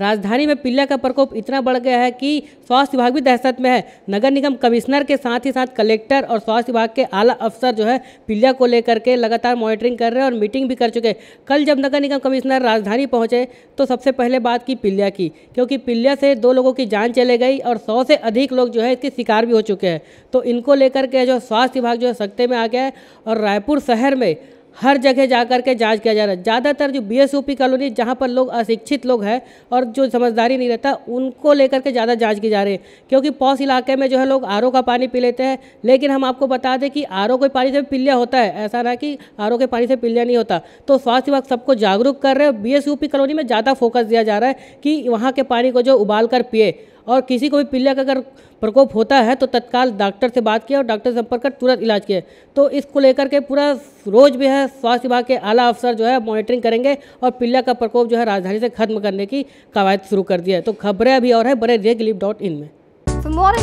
राजधानी में पीलिया का प्रकोप इतना बढ़ गया है कि स्वास्थ्य विभाग भी दहशत में है नगर निगम कमिश्नर के साथ ही साथ कलेक्टर और स्वास्थ्य विभाग के आला अफसर जो है पीलिया को लेकर के लगातार मॉनिटरिंग कर रहे हैं और मीटिंग भी कर चुके हैं कल जब नगर निगम कमिश्नर राजधानी पहुँचे तो सबसे पहले बात की पीलिया की क्योंकि पीलिया से दो लोगों की जान चले गई और सौ से अधिक लोग जो है इसके शिकार भी हो चुके हैं तो इनको लेकर के जो स्वास्थ्य विभाग जो है सख्ते में आ गया है और रायपुर शहर में हर जगह जा कर के जांच किया जा रहा है ज़्यादातर जो बीएसओपी कॉलोनी जहाँ पर लोग अशिक्षित लोग हैं और जो समझदारी नहीं रहता उनको लेकर के ज़्यादा जांच की जा रही है क्योंकि पौस इलाके में जो है लोग आर का पानी पी लेते हैं लेकिन हम आपको बता दें कि आर के पानी से पिल्लिया होता है ऐसा ना कि आर के पानी से पीलिया नहीं होता तो स्वास्थ्य विभाग सबको जागरूक कर रहे हैं बी कॉलोनी में ज़्यादा फोकस दिया जा रहा है कि वहाँ के पानी को जो उबाल कर पिए और किसी को भी पीलिया का अगर प्रकोप होता है तो तत्काल डॉक्टर से बात किया और डॉक्टर से संपर्क कर तुरंत इलाज किया तो इसको लेकर के पूरा रोज भी है स्वास्थ्य विभाग के आला अफसर जो है मॉनिटरिंग करेंगे और पीलिया का प्रकोप जो है राजधानी से खत्म करने की कवायद शुरू कर दी है तो खबरें अभी और है बड़े रेग में For more